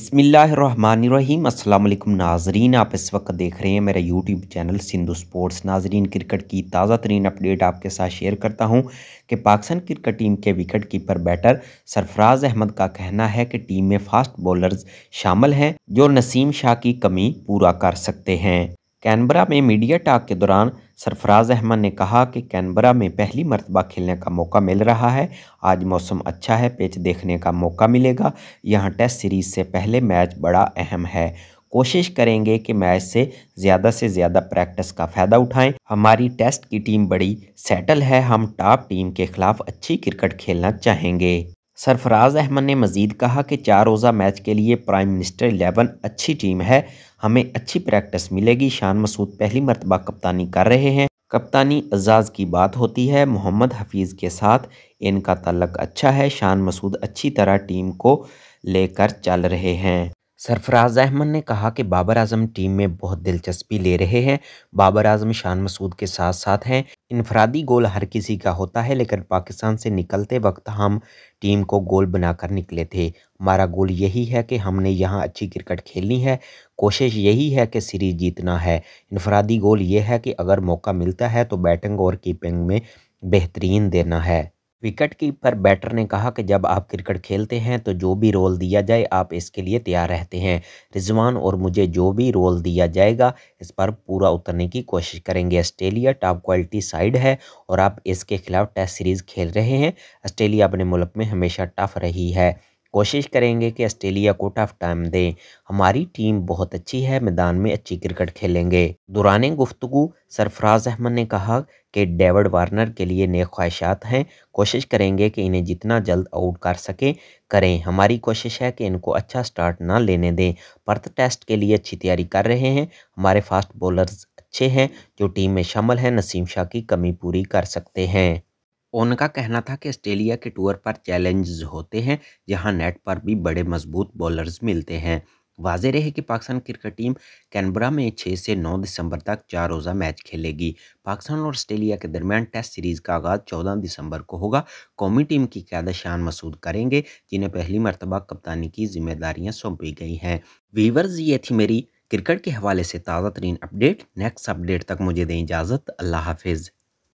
बसमिलीम अल्लाम नाजरीन आप इस वक्त देख रहे हैं मेरा यूट्यूब चैनल सिंधु स्पोर्ट्स नाजरीन क्रिकेट की ताज़ा तरीन अपडेट आपके साथ शेयर करता हूं कि पाकिस्तान क्रिकेट टीम के wicket keeper batter Sarfaraz Ahmed का कहना है कि टीम में फास्ट बॉलर्स शामिल हैं जो नसीम शाह की कमी पूरा कर सकते हैं कैनबरा में मीडिया टाक के दौरान सरफराज अहमद ने कहा कि कैनबरा में पहली मरतबा खेलने का मौका मिल रहा है आज मौसम अच्छा है पिच देखने का मौका मिलेगा यहाँ टेस्ट सीरीज़ से पहले मैच बड़ा अहम है कोशिश करेंगे कि मैच से ज़्यादा से ज़्यादा प्रैक्टिस का फ़ायदा उठाएं हमारी टेस्ट की टीम बड़ी सेटल है हम टॉप टीम के खिलाफ अच्छी क्रिकेट खेलना चाहेंगे सरफराज अहमद ने मजीद कहा कि चार रोज़ा मैच के लिए प्राइम मिनिस्टर इलेवन अच्छी टीम है हमें अच्छी प्रैक्टिस मिलेगी शान मसूद पहली मरतबा कप्तानी कर रहे हैं कप्तानी एजाज़ की बात होती है मोहम्मद हफीज़ के साथ इनका तलक अच्छा है शान मसूद अच्छी तरह टीम को लेकर चल रहे हैं सरफराज अहमद ने कहा कि बाबर आजम टीम में बहुत दिलचस्पी ले रहे हैं बाबर आजम शान मसूद के साथ साथ हैं इनफरादी गोल हर किसी का होता है लेकिन पाकिस्तान से निकलते वक्त हम टीम को गोल बनाकर निकले थे हमारा गोल यही है कि हमने यहाँ अच्छी क्रिकेट खेलनी है कोशिश यही है कि सीरीज जीतना है इनफरादी गोल ये है कि अगर मौका मिलता है तो बैटिंग और कीपिंग में बेहतरीन देना है विकेट कीपर बैटर ने कहा कि जब आप क्रिकेट खेलते हैं तो जो भी रोल दिया जाए आप इसके लिए तैयार रहते हैं रिजवान और मुझे जो भी रोल दिया जाएगा इस पर पूरा उतरने की कोशिश करेंगे ऑस्ट्रेलिया टॉप क्वालिटी साइड है और आप इसके खिलाफ टेस्ट सीरीज़ खेल रहे हैं ऑस्ट्रेलिया अपने मुल्क में हमेशा टफ रही है कोशिश करेंगे कि ऑस्ट्रेलिया को टफ टाइम दें हमारी टीम बहुत अच्छी है मैदान में अच्छी क्रिकेट खेलेंगे दौरान गुफ्तु सरफराज अहमद ने कहा कि डेविड वार्नर के लिए नए ख्वाहिशात हैं कोशिश करेंगे कि इन्हें जितना जल्द आउट कर सकें करें हमारी कोशिश है कि इनको अच्छा स्टार्ट ना लेने दें पर्थ टेस्ट के लिए अच्छी तैयारी कर रहे हैं हमारे फास्ट बॉलर अच्छे हैं जो टीम में शामिल हैं नसीम शाह की कमी पूरी कर सकते हैं उनका कहना था कि ऑस्ट्रेलिया के टूर पर चैलेंज होते हैं जहां नेट पर भी बड़े मजबूत बॉलर्स मिलते हैं वाजे रहे कि पाकिस्तान क्रिकेट टीम कैनबरा में 6 से 9 दिसंबर तक चार रोज़ा मैच खेलेगी पाकिस्तान और ऑस्ट्रेलिया के दरमियान टेस्ट सीरीज़ का आगाज़ 14 दिसंबर को होगा कौमी टीम की क्यादत शान मसूद करेंगे जिन्हें पहली मरतबा कप्तानी की जिम्मेदारियां सौंपी गई हैं वीवर्स ये थी मेरी क्रिकेट के हवाले से ताज़ा तरीन अपडेट नेक्स्ट अपडेट तक मुझे दें इजाज़त अल्लाह हाफिज़